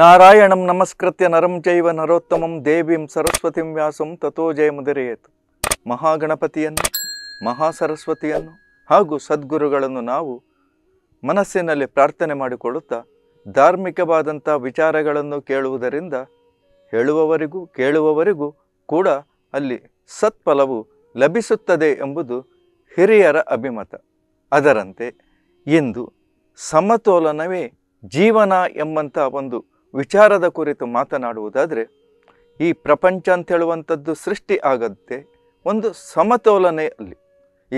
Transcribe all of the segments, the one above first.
ನಾರಾಯಣಂ ನಮಸ್ಕೃತ್ಯ ನರಂ ಜೈವ ನರೋತ್ತಮಂ ದೇವಿಂ ಸರಸ್ವತಿಂ ವ್ಯಾಸಂ ತಥೋ ಜಯಮುದಿರೆಯಿತು ಮಹಾಗಣಪತಿಯನ್ನು ಮಹಾಸರಸ್ವತಿಯನ್ನು ಹಾಗೂ ಸದ್ಗುರುಗಳನ್ನು ನಾವು ಮನಸ್ಸಿನಲ್ಲಿ ಪ್ರಾರ್ಥನೆ ಮಾಡಿಕೊಳ್ಳುತ್ತಾ ಧಾರ್ಮಿಕವಾದಂಥ ವಿಚಾರಗಳನ್ನು ಕೇಳುವುದರಿಂದ ಹೇಳುವವರಿಗೂ ಕೇಳುವವರಿಗೂ ಕೂಡ ಅಲ್ಲಿ ಸತ್ಫಲವು ಲಭಿಸುತ್ತದೆ ಎಂಬುದು ಹಿರಿಯರ ಅಭಿಮತ ಅದರಂತೆ ಇಂದು ಸಮತೋಲನವೇ ಜೀವನ ಎಂಬಂಥ ಒಂದು ವಿಚಾರದ ಕುರಿತು ಮಾತನಾಡುವುದಾದರೆ ಈ ಪ್ರಪಂಚ ಅಂತ ಹೇಳುವಂಥದ್ದು ಸೃಷ್ಟಿ ಆಗತ್ತೆ ಒಂದು ಸಮತೋಲನೆಯಲ್ಲಿ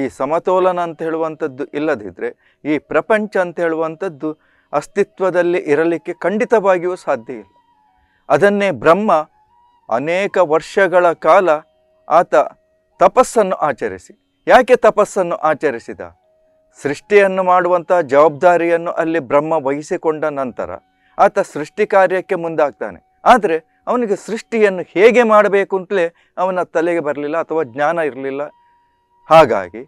ಈ ಸಮತೋಲನ ಅಂತ ಹೇಳುವಂಥದ್ದು ಇಲ್ಲದಿದ್ದರೆ ಈ ಪ್ರಪಂಚ ಅಂತ ಹೇಳುವಂಥದ್ದು ಅಸ್ತಿತ್ವದಲ್ಲಿ ಇರಲಿಕ್ಕೆ ಖಂಡಿತವಾಗಿಯೂ ಸಾಧ್ಯ ಇಲ್ಲ ಅದನ್ನೇ ಬ್ರಹ್ಮ ಅನೇಕ ವರ್ಷಗಳ ಕಾಲ ಆತ ತಪಸ್ಸನ್ನು ಆಚರಿಸಿ ಯಾಕೆ ತಪಸ್ಸನ್ನು ಆಚರಿಸಿದ ಸೃಷ್ಟಿಯನ್ನು ಮಾಡುವಂಥ ಜವಾಬ್ದಾರಿಯನ್ನು ಅಲ್ಲಿ ಬ್ರಹ್ಮ ವಹಿಸಿಕೊಂಡ ನಂತರ ಆತ ಸೃಷ್ಟಿ ಕಾರ್ಯಕ್ಕೆ ಮುಂದಾಗ್ತಾನೆ ಆದರೆ ಅವನಿಗೆ ಸೃಷ್ಟಿಯನ್ನು ಹೇಗೆ ಮಾಡಬೇಕು ಅಂತಲೇ ಅವನ ತಲೆಗೆ ಬರಲಿಲ್ಲ ಅಥವಾ ಜ್ಞಾನ ಇರಲಿಲ್ಲ ಹಾಗಾಗಿ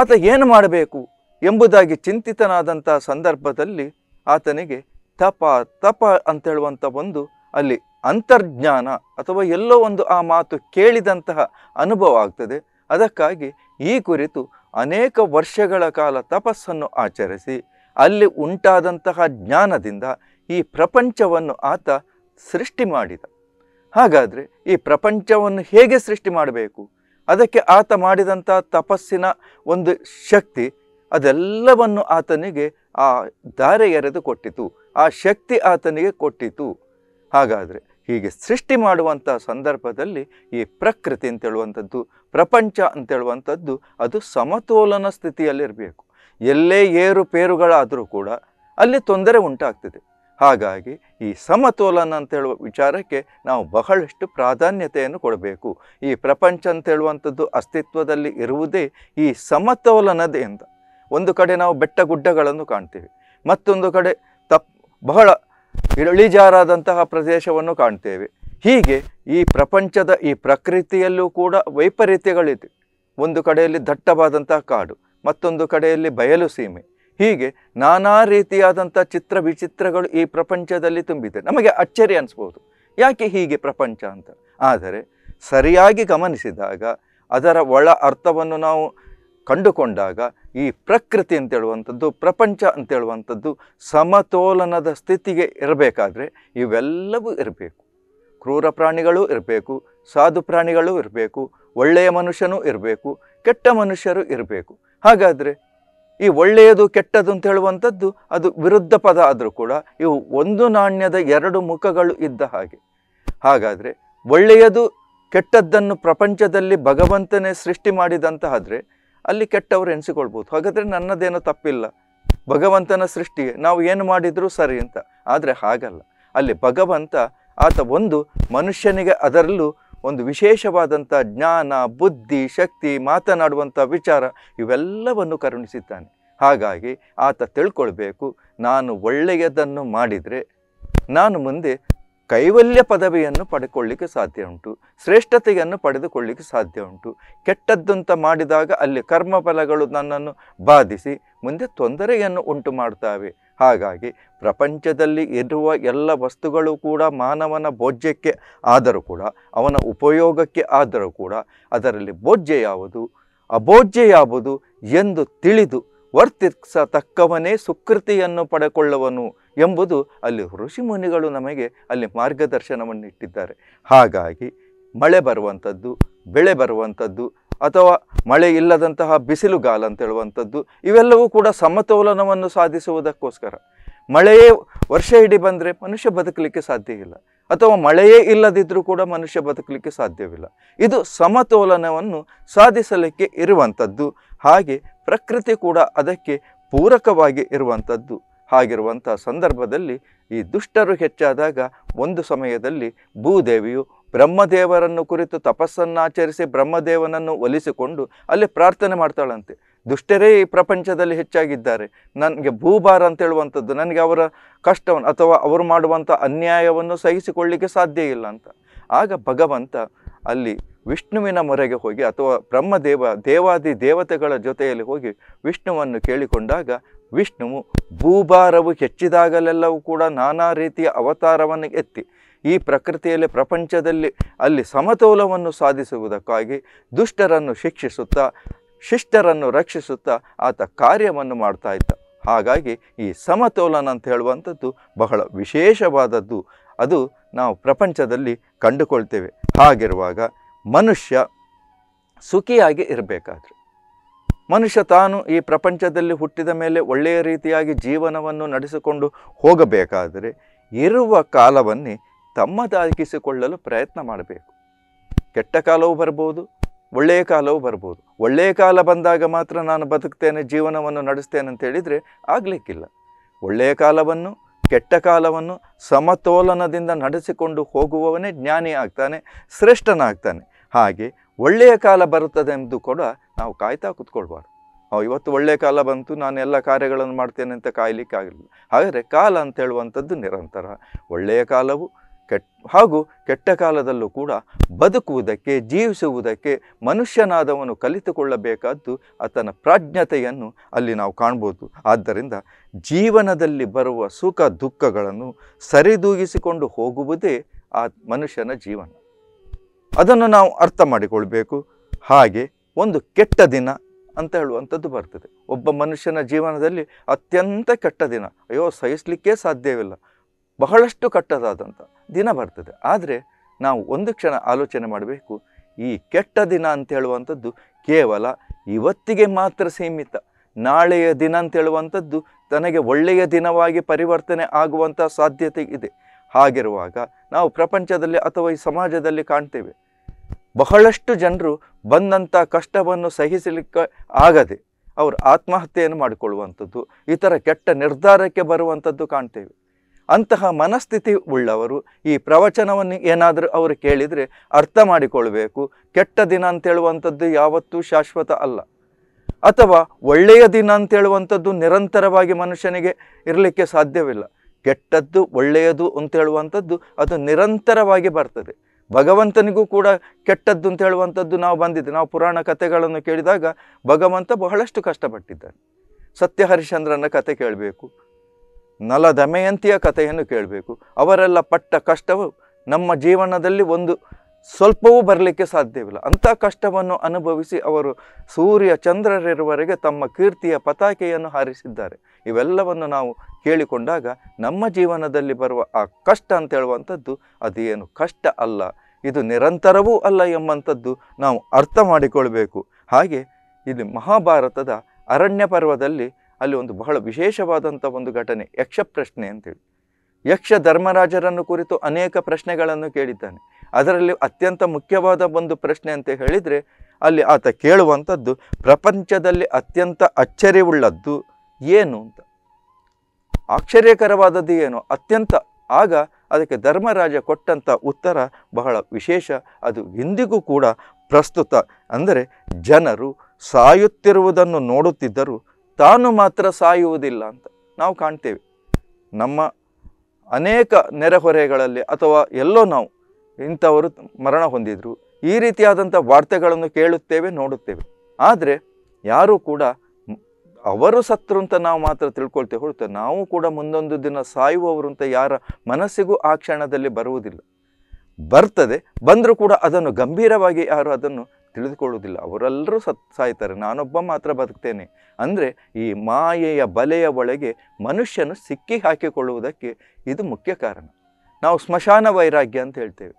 ಆತ ಏನು ಮಾಡಬೇಕು ಎಂಬುದಾಗಿ ಚಿಂತಿತನಾದಂಥ ಸಂದರ್ಭದಲ್ಲಿ ಆತನಿಗೆ ತಪ ತಪ ಅಂತೇಳುವಂಥ ಒಂದು ಅಲ್ಲಿ ಅಂತರ್ಜ್ಞಾನ ಅಥವಾ ಎಲ್ಲೋ ಒಂದು ಆ ಮಾತು ಕೇಳಿದಂತಹ ಅನುಭವ ಆಗ್ತದೆ ಅದಕ್ಕಾಗಿ ಈ ಕುರಿತು ಅನೇಕ ವರ್ಷಗಳ ಕಾಲ ತಪಸ್ಸನ್ನು ಆಚರಿಸಿ ಅಲ್ಲಿ ಉಂಟಾದಂತಹ ಜ್ಞಾನದಿಂದ ಈ ಪ್ರಪಂಚವನ್ನು ಆತ ಸೃಷ್ಟಿ ಮಾಡಿದ ಹಾಗಾದರೆ ಈ ಪ್ರಪಂಚವನ್ನು ಹೇಗೆ ಸೃಷ್ಟಿ ಮಾಡಬೇಕು ಅದಕ್ಕೆ ಆತ ಮಾಡಿದಂಥ ತಪಸ್ಸಿನ ಒಂದು ಶಕ್ತಿ ಅದೆಲ್ಲವನ್ನು ಆತನಿಗೆ ಆ ದಾರೆ ಎರೆದು ಕೊಟ್ಟಿತು ಆ ಶಕ್ತಿ ಆತನಿಗೆ ಕೊಟ್ಟಿತು ಹಾಗಾದರೆ ಹೀಗೆ ಸೃಷ್ಟಿ ಮಾಡುವಂಥ ಸಂದರ್ಭದಲ್ಲಿ ಈ ಪ್ರಕೃತಿ ಅಂತೇಳುವಂಥದ್ದು ಪ್ರಪಂಚ ಅಂತೇಳುವಂಥದ್ದು ಅದು ಸಮತೋಲನ ಸ್ಥಿತಿಯಲ್ಲಿರಬೇಕು ಎಲ್ಲೇ ಏರುಪೇರುಗಳಾದರೂ ಕೂಡ ಅಲ್ಲಿ ತೊಂದರೆ ಉಂಟಾಗ್ತದೆ ಹಾಗಾಗಿ ಈ ಸಮತೋಲನ ಅಂತ ಹೇಳುವ ವಿಚಾರಕ್ಕೆ ನಾವು ಬಹಳಷ್ಟು ಪ್ರಾಧಾನ್ಯತೆಯನ್ನು ಕೊಡಬೇಕು ಈ ಪ್ರಪಂಚ ಅಂತ ಹೇಳುವಂಥದ್ದು ಅಸ್ತಿತ್ವದಲ್ಲಿ ಇರುವುದೇ ಈ ಸಮತೋಲನದಿಂದ ಒಂದು ಕಡೆ ನಾವು ಬೆಟ್ಟ ಗುಡ್ಡಗಳನ್ನು ಕಾಣ್ತೇವೆ ಮತ್ತೊಂದು ಕಡೆ ತಪ್ ಬಹಳ ಇಳಿಜಾರಾದಂತಹ ಪ್ರದೇಶವನ್ನು ಕಾಣ್ತೇವೆ ಹೀಗೆ ಈ ಪ್ರಪಂಚದ ಈ ಪ್ರಕೃತಿಯಲ್ಲೂ ಕೂಡ ವೈಪರೀತ್ಯಗಳಿದೆ ಒಂದು ಕಡೆಯಲ್ಲಿ ದಟ್ಟವಾದಂತಹ ಕಾಡು ಮತ್ತೊಂದು ಕಡೆಯಲ್ಲಿ ಬಯಲು ಸೀಮೆ ಹೀಗೆ ನಾನಾ ರೀತಿಯಾದಂಥ ಚಿತ್ರ ವಿಚಿತ್ರಗಳು ಈ ಪ್ರಪಂಚದಲ್ಲಿ ತುಂಬಿದೆ ನಮಗೆ ಅಚ್ಚರಿ ಅನಿಸ್ಬೋದು ಯಾಕೆ ಹೀಗೆ ಪ್ರಪಂಚ ಅಂತ ಆದರೆ ಸರಿಯಾಗಿ ಗಮನಿಸಿದಾಗ ಅದರ ಒಳ ಅರ್ಥವನ್ನು ನಾವು ಕಂಡುಕೊಂಡಾಗ ಈ ಪ್ರಕೃತಿ ಅಂತೇಳುವಂಥದ್ದು ಪ್ರಪಂಚ ಅಂತೇಳುವಂಥದ್ದು ಸಮತೋಲನದ ಸ್ಥಿತಿಗೆ ಇರಬೇಕಾದ್ರೆ ಇವೆಲ್ಲವೂ ಇರಬೇಕು ಕ್ರೂರ ಪ್ರಾಣಿಗಳೂ ಇರಬೇಕು ಸಾಧು ಪ್ರಾಣಿಗಳು ಇರಬೇಕು ಒಳ್ಳೆಯ ಮನುಷ್ಯನೂ ಇರಬೇಕು ಕೆಟ್ಟ ಮನುಷ್ಯರು ಇರಬೇಕು ಹಾಗಾದರೆ ಈ ಒಳ್ಳೆಯದು ಕೆಟ್ಟದ್ದು ಅಂತ ಹೇಳುವಂಥದ್ದು ಅದು ವಿರುದ್ಧ ಪದ ಆದರೂ ಕೂಡ ಇವು ಒಂದು ನಾಣ್ಯದ ಎರಡು ಮುಖಗಳು ಇದ್ದ ಹಾಗೆ ಹಾಗಾದರೆ ಒಳ್ಳೆಯದು ಕೆಟ್ಟದ್ದನ್ನು ಪ್ರಪಂಚದಲ್ಲಿ ಭಗವಂತನೇ ಸೃಷ್ಟಿ ಮಾಡಿದಂತಹಾದರೆ ಅಲ್ಲಿ ಕೆಟ್ಟವರು ಎನಿಸಿಕೊಳ್ಬೋದು ಹಾಗಾದರೆ ನನ್ನದೇನೂ ತಪ್ಪಿಲ್ಲ ಭಗವಂತನ ಸೃಷ್ಟಿಗೆ ನಾವು ಏನು ಮಾಡಿದರೂ ಸರಿ ಅಂತ ಆದರೆ ಹಾಗಲ್ಲ ಅಲ್ಲಿ ಭಗವಂತ ಆತ ಒಂದು ಮನುಷ್ಯನಿಗೆ ಅದರಲ್ಲೂ ಒಂದು ವಿಶೇಷವಾದಂಥ ಜ್ಞಾನ ಬುದ್ಧಿ ಶಕ್ತಿ ಮಾತನಾಡುವಂಥ ವಿಚಾರ ಇವೆಲ್ಲವನ್ನು ಕರುಣಿಸಿದ್ದಾನೆ ಹಾಗಾಗಿ ಆತ ತಿಳ್ಕೊಳ್ಬೇಕು ನಾನು ಒಳ್ಳೆಯದನ್ನು ಮಾಡಿದರೆ ನಾನು ಮುಂದೆ ಕೈವಲ್ಯ ಪದವಿಯನ್ನು ಪಡೆಕೊಳ್ಳಿಕ್ಕೆ ಸಾಧ್ಯ ಉಂಟು ಶ್ರೇಷ್ಠತೆಯನ್ನು ಪಡೆದುಕೊಳ್ಳಿಕ್ಕೆ ಸಾಧ್ಯ ಉಂಟು ಕೆಟ್ಟದ್ದಂತ ಮಾಡಿದಾಗ ಅಲ್ಲಿ ಕರ್ಮಫಲಗಳು ನನ್ನನ್ನು ಬಾಧಿಸಿ ಮುಂದೆ ತೊಂದರೆಯನ್ನು ಉಂಟು ಮಾಡ್ತಾವೆ ಹಾಗಾಗಿ ಪ್ರಪಂಚದಲ್ಲಿ ಇರುವ ಎಲ್ಲ ವಸ್ತುಗಳು ಕೂಡ ಮಾನವನ ಭೋಜ್ಯಕ್ಕೆ ಆದರೂ ಕೂಡ ಅವನ ಉಪಯೋಗಕ್ಕೆ ಆದರೂ ಕೂಡ ಅದರಲ್ಲಿ ಭೋಜ್ಯ ಯಾವುದು ಅಭೋಜ್ಯ ಯಾವುದು ಎಂದು ತಿಳಿದು ವರ್ತಿಸತಕ್ಕವನೇ ಸುಕೃತಿಯನ್ನು ಪಡೆಕೊಳ್ಳುವನು ಎಂಬುದು ಅಲ್ಲಿ ಋಷಿಮುನಿಗಳು ನಮಗೆ ಅಲ್ಲಿ ಮಾರ್ಗದರ್ಶನವನ್ನು ಇಟ್ಟಿದ್ದಾರೆ ಹಾಗಾಗಿ ಮಳೆ ಬರುವಂಥದ್ದು ಬೆಳೆ ಬರುವಂಥದ್ದು ಅಥವಾ ಮಳೆ ಇಲ್ಲದಂತಹ ಬಿಸಿಲುಗಾಲ ಅಂತ ಹೇಳುವಂಥದ್ದು ಇವೆಲ್ಲವೂ ಕೂಡ ಸಮತೋಲನವನ್ನು ಸಾಧಿಸುವುದಕ್ಕೋಸ್ಕರ ಮಳೆಯೇ ವರ್ಷ ಇಡೀ ಬಂದರೆ ಮನುಷ್ಯ ಬದುಕಲಿಕ್ಕೆ ಇಲ್ಲ ಅಥವಾ ಮಳೆಯೇ ಇಲ್ಲದಿದ್ದರೂ ಕೂಡ ಮನುಷ್ಯ ಬದುಕಲಿಕ್ಕೆ ಸಾಧ್ಯವಿಲ್ಲ ಇದು ಸಮತೋಲನವನ್ನು ಸಾಧಿಸಲಿಕ್ಕೆ ಇರುವಂಥದ್ದು ಹಾಗೆ ಪ್ರಕೃತಿ ಕೂಡ ಅದಕ್ಕೆ ಪೂರಕವಾಗಿ ಇರುವಂಥದ್ದು ಹಾಗಿರುವಂಥ ಸಂದರ್ಭದಲ್ಲಿ ಈ ದುಷ್ಟರು ಹೆಚ್ಚಾದಾಗ ಒಂದು ಸಮಯದಲ್ಲಿ ಭೂದೇವಿಯು ಬ್ರಹ್ಮದೇವರನ್ನು ಕುರಿತು ತಪಸ್ಸನ್ನು ಆಚರಿಸಿ ಬ್ರಹ್ಮದೇವನನ್ನು ಒಲಿಸಿಕೊಂಡು ಅಲ್ಲಿ ಪ್ರಾರ್ಥನೆ ಮಾಡ್ತಾಳಂತೆ ದುಷ್ಟರೇ ಈ ಪ್ರಪಂಚದಲ್ಲಿ ಹೆಚ್ಚಾಗಿದ್ದಾರೆ ನನಗೆ ಭೂಭಾರ ಹೇಳುವಂಥದ್ದು ನನಗೆ ಅವರ ಕಷ್ಟವನ್ನು ಅಥವಾ ಅವರು ಮಾಡುವಂಥ ಅನ್ಯಾಯವನ್ನು ಸಹಿಸಿಕೊಳ್ಳಿಕ್ಕೆ ಸಾಧ್ಯ ಇಲ್ಲ ಅಂತ ಆಗ ಭಗವಂತ ಅಲ್ಲಿ ವಿಷ್ಣುವಿನ ಮೊರೆಗೆ ಹೋಗಿ ಅಥವಾ ಬ್ರಹ್ಮದೇವ ದೇವಾದಿ ದೇವತೆಗಳ ಜೊತೆಯಲ್ಲಿ ಹೋಗಿ ವಿಷ್ಣುವನ್ನು ಕೇಳಿಕೊಂಡಾಗ ವಿಷ್ಣುವು ಭೂಭಾರವು ಹೆಚ್ಚಿದಾಗಲೆಲ್ಲವೂ ಕೂಡ ನಾನಾ ರೀತಿಯ ಅವತಾರವನ್ನು ಎತ್ತಿ ಈ ಪ್ರಕೃತಿಯಲ್ಲಿ ಪ್ರಪಂಚದಲ್ಲಿ ಅಲ್ಲಿ ಸಮತೋಲವನ್ನು ಸಾಧಿಸುವುದಕ್ಕಾಗಿ ದುಷ್ಟರನ್ನು ಶಿಕ್ಷಿಸುತ್ತಾ ಶಿಷ್ಟರನ್ನು ರಕ್ಷಿಸುತ್ತಾ ಆತ ಕಾರ್ಯವನ್ನು ಮಾಡ್ತಾ ಇದ್ದ ಹಾಗಾಗಿ ಈ ಸಮತೋಲನ ಅಂತ ಹೇಳುವಂಥದ್ದು ಬಹಳ ವಿಶೇಷವಾದದ್ದು ಅದು ನಾವು ಪ್ರಪಂಚದಲ್ಲಿ ಕಂಡುಕೊಳ್ತೇವೆ ಹಾಗಿರುವಾಗ ಮನುಷ್ಯ ಸುಖಿಯಾಗಿ ಇರಬೇಕಾದ್ರೆ ಮನುಷ್ಯ ತಾನು ಈ ಪ್ರಪಂಚದಲ್ಲಿ ಹುಟ್ಟಿದ ಮೇಲೆ ಒಳ್ಳೆಯ ರೀತಿಯಾಗಿ ಜೀವನವನ್ನು ನಡೆಸಿಕೊಂಡು ಹೋಗಬೇಕಾದರೆ ಇರುವ ಕಾಲವನ್ನೇ ತಮ್ಮದಾಗಿಸಿಕೊಳ್ಳಲು ಪ್ರಯತ್ನ ಮಾಡಬೇಕು ಕೆಟ್ಟ ಕಾಲವೂ ಬರ್ಬೋದು ಒಳ್ಳೆಯ ಕಾಲವೂ ಬರ್ಬೋದು ಒಳ್ಳೆಯ ಕಾಲ ಬಂದಾಗ ಮಾತ್ರ ನಾನು ಬದುಕ್ತೇನೆ ಜೀವನವನ್ನು ನಡೆಸ್ತೇನೆ ಅಂತ ಹೇಳಿದರೆ ಆಗಲಿಕ್ಕಿಲ್ಲ ಒಳ್ಳೆಯ ಕಾಲವನ್ನು ಕೆಟ್ಟ ಕಾಲವನ್ನು ಸಮತೋಲನದಿಂದ ನಡೆಸಿಕೊಂಡು ಹೋಗುವವನೇ ಜ್ಞಾನಿ ಆಗ್ತಾನೆ ಶ್ರೇಷ್ಠನಾಗ್ತಾನೆ ಹಾಗೆ ಒಳ್ಳೆಯ ಕಾಲ ಬರುತ್ತದೆ ಎಂದು ಕೂಡ ನಾವು ಕಾಯ್ತಾ ಕೂತ್ಕೊಳ್ಬಾರ್ದು ಇವತ್ತು ಒಳ್ಳೆಯ ಕಾಲ ಬಂತು ನಾನು ಎಲ್ಲ ಕಾರ್ಯಗಳನ್ನು ಮಾಡ್ತೇನೆ ಅಂತ ಕಾಯಲಿಕ್ಕೆ ಆಗಲಿಲ್ಲ ಹಾಗಾದರೆ ಕಾಲ ಅಂತ ಹೇಳುವಂಥದ್ದು ನಿರಂತರ ಒಳ್ಳೆಯ ಕಾಲವು ಕೆಟ್ ಹಾಗೂ ಕೆಟ್ಟ ಕಾಲದಲ್ಲೂ ಕೂಡ ಬದುಕುವುದಕ್ಕೆ ಜೀವಿಸುವುದಕ್ಕೆ ಮನುಷ್ಯನಾದವನು ಕಲಿತುಕೊಳ್ಳಬೇಕಾದ್ದು ಆತನ ಪ್ರಾಜ್ಞತೆಯನ್ನು ಅಲ್ಲಿ ನಾವು ಕಾಣ್ಬೋದು ಆದ್ದರಿಂದ ಜೀವನದಲ್ಲಿ ಬರುವ ಸುಖ ದುಃಖಗಳನ್ನು ಸರಿದೂಗಿಸಿಕೊಂಡು ಹೋಗುವುದೇ ಆ ಮನುಷ್ಯನ ಜೀವನ ಅದನ್ನು ನಾವು ಅರ್ಥ ಮಾಡಿಕೊಳ್ಬೇಕು ಹಾಗೆ ಒಂದು ಕೆಟ್ಟ ದಿನ ಅಂತ ಹೇಳುವಂಥದ್ದು ಬರ್ತದೆ ಒಬ್ಬ ಮನುಷ್ಯನ ಜೀವನದಲ್ಲಿ ಅತ್ಯಂತ ಕೆಟ್ಟ ದಿನ ಅಯ್ಯೋ ಸಹಿಸಲಿಕ್ಕೆ ಸಾಧ್ಯವಿಲ್ಲ ಬಹಳಷ್ಟು ಕಟ್ಟದಾದಂಥ ದಿನ ಬರ್ತದೆ ಆದರೆ ನಾವು ಒಂದು ಕ್ಷಣ ಆಲೋಚನೆ ಮಾಡಬೇಕು ಈ ಕೆಟ್ಟ ದಿನ ಅಂತ ಹೇಳುವಂಥದ್ದು ಕೇವಲ ಇವತ್ತಿಗೆ ಮಾತ್ರ ಸೀಮಿತ ನಾಳೆಯ ದಿನ ಅಂತ ಹೇಳುವಂಥದ್ದು ತನಗೆ ಒಳ್ಳೆಯ ದಿನವಾಗಿ ಪರಿವರ್ತನೆ ಆಗುವಂಥ ಸಾಧ್ಯತೆ ಇದೆ ಹಾಗಿರುವಾಗ ನಾವು ಪ್ರಪಂಚದಲ್ಲಿ ಅಥವಾ ಈ ಸಮಾಜದಲ್ಲಿ ಕಾಣ್ತೇವೆ ಬಹಳಷ್ಟು ಜನರು ಬಂದಂಥ ಕಷ್ಟವನ್ನು ಸಹಿಸಲಿಕ್ಕೆ ಆಗದೆ ಅವರು ಆತ್ಮಹತ್ಯೆಯನ್ನು ಮಾಡಿಕೊಳ್ಳುವಂಥದ್ದು ಈ ಥರ ಕೆಟ್ಟ ನಿರ್ಧಾರಕ್ಕೆ ಬರುವಂಥದ್ದು ಕಾಣ್ತೇವೆ ಅಂತಹ ಮನಸ್ಥಿತಿ ಉಳ್ಳವರು ಈ ಪ್ರವಚನವನ್ನು ಏನಾದರೂ ಅವರು ಕೇಳಿದರೆ ಅರ್ಥ ಮಾಡಿಕೊಳ್ಬೇಕು ಕೆಟ್ಟ ದಿನ ಅಂತೇಳುವಂಥದ್ದು ಯಾವತ್ತೂ ಶಾಶ್ವತ ಅಲ್ಲ ಅಥವಾ ಒಳ್ಳೆಯ ದಿನ ಅಂತೇಳುವಂಥದ್ದು ನಿರಂತರವಾಗಿ ಮನುಷ್ಯನಿಗೆ ಇರಲಿಕ್ಕೆ ಸಾಧ್ಯವಿಲ್ಲ ಕೆಟ್ಟದ್ದು ಒಳ್ಳೆಯದು ಅಂತೇಳುವಂಥದ್ದು ಅದು ನಿರಂತರವಾಗಿ ಬರ್ತದೆ ಭಗವಂತನಿಗೂ ಕೂಡ ಕೆಟ್ಟದ್ದು ಅಂತ ಹೇಳುವಂಥದ್ದು ನಾವು ಬಂದಿದ್ದೆ ನಾವು ಪುರಾಣ ಕಥೆಗಳನ್ನು ಕೇಳಿದಾಗ ಭಗವಂತ ಬಹಳಷ್ಟು ಕಷ್ಟಪಟ್ಟಿದ್ದಾನೆ ಸತ್ಯ ಕತೆ ಕೇಳಬೇಕು ನಲ ಕಥೆಯನ್ನು ಕೇಳಬೇಕು ಅವರೆಲ್ಲ ಪಟ್ಟ ಕಷ್ಟವು ನಮ್ಮ ಜೀವನದಲ್ಲಿ ಒಂದು ಸ್ವಲ್ಪವೂ ಬರಲಿಕ್ಕೆ ಸಾಧ್ಯವಿಲ್ಲ ಅಂಥ ಕಷ್ಟವನ್ನು ಅನುಭವಿಸಿ ಅವರು ಸೂರ್ಯ ಚಂದ್ರರಿರುವರೆಗೆ ತಮ್ಮ ಕೀರ್ತಿಯ ಪತಾಕೆಯನ್ನು ಹಾರಿಸಿದ್ದಾರೆ ಇವೆಲ್ಲವನ್ನು ನಾವು ಕೇಳಿಕೊಂಡಾಗ ನಮ್ಮ ಜೀವನದಲ್ಲಿ ಬರುವ ಆ ಕಷ್ಟ ಅಂತ ಹೇಳುವಂಥದ್ದು ಅದೇನು ಕಷ್ಟ ಅಲ್ಲ ಇದು ನಿರಂತರವೂ ಅಲ್ಲ ಎಂಬಂಥದ್ದು ನಾವು ಅರ್ಥ ಮಾಡಿಕೊಳ್ಬೇಕು ಹಾಗೆ ಇಲ್ಲಿ ಮಹಾಭಾರತದ ಅರಣ್ಯ ಪರ್ವದಲ್ಲಿ ಅಲ್ಲಿ ಒಂದು ಬಹಳ ವಿಶೇಷವಾದಂಥ ಒಂದು ಘಟನೆ ಯಕ್ಷ ಪ್ರಶ್ನೆ ಅಂತೇಳಿ ಯಕ್ಷ ಧರ್ಮರಾಜರನ್ನು ಕುರಿತು ಅನೇಕ ಪ್ರಶ್ನೆಗಳನ್ನು ಕೇಳಿದ್ದಾನೆ ಅದರಲ್ಲಿ ಅತ್ಯಂತ ಮುಖ್ಯವಾದ ಒಂದು ಪ್ರಶ್ನೆ ಅಂತ ಹೇಳಿದರೆ ಅಲ್ಲಿ ಆತ ಕೇಳುವಂಥದ್ದು ಪ್ರಪಂಚದಲ್ಲಿ ಅತ್ಯಂತ ಅಚ್ಚರಿವುಳ್ಳದ್ದು ಏನು ಅಂತ ಆಶ್ಚರ್ಯಕರವಾದದ್ದು ಏನು ಅತ್ಯಂತ ಆಗ ಅದಕ್ಕೆ ಧರ್ಮರಾಜ ಕೊಟ್ಟಂಥ ಉತ್ತರ ಬಹಳ ವಿಶೇಷ ಅದು ಇಂದಿಗೂ ಕೂಡ ಪ್ರಸ್ತುತ ಅಂದರೆ ಜನರು ಸಾಯುತ್ತಿರುವುದನ್ನು ನೋಡುತ್ತಿದ್ದರು ತಾನು ಮಾತ್ರ ಸಾಯುವುದಿಲ್ಲ ಅಂತ ನಾವು ಕಾಣ್ತೇವೆ ನಮ್ಮ ಅನೇಕ ನೆರೆಹೊರೆಗಳಲ್ಲಿ ಅಥವಾ ಎಲ್ಲೋ ನಾವು ಇಂಥವರು ಮರಣ ಹೊಂದಿದ್ರು ಈ ರೀತಿಯಾದಂಥ ವಾರ್ತೆಗಳನ್ನು ಕೇಳುತ್ತೇವೆ ನೋಡುತ್ತೇವೆ ಆದರೆ ಯಾರೂ ಕೂಡ ಅವರು ಸತ್ರು ಅಂತ ನಾವು ಮಾತ್ರ ತಿಳ್ಕೊಳ್ತೇವೆ ಹೊರತು ನಾವು ಕೂಡ ಮುಂದೊಂದು ದಿನ ಸಾಯುವವರು ಅಂತ ಯಾರ ಮನಸ್ಸಿಗೂ ಆ ಕ್ಷಣದಲ್ಲಿ ಬರುವುದಿಲ್ಲ ಬರ್ತದೆ ಬಂದರೂ ಕೂಡ ಅದನ್ನು ಗಂಭೀರವಾಗಿ ಯಾರು ಅದನ್ನು ತಿಳಿದುಕೊಳ್ಳುವುದಿಲ್ಲ ಅವರೆಲ್ಲರೂ ಸತ್ ಸಾಯ್ತಾರೆ ನಾನೊಬ್ಬ ಮಾತ್ರ ಬದುಕ್ತೇನೆ ಅಂದರೆ ಈ ಮಾಯೆಯ ಬಲೆಯ ಒಳಗೆ ಮನುಷ್ಯನು ಸಿಕ್ಕಿ ಹಾಕಿಕೊಳ್ಳುವುದಕ್ಕೆ ಇದು ಮುಖ್ಯ ಕಾರಣ ನಾವು ಸ್ಮಶಾನ ವೈರಾಗ್ಯ ಅಂತ ಹೇಳ್ತೇವೆ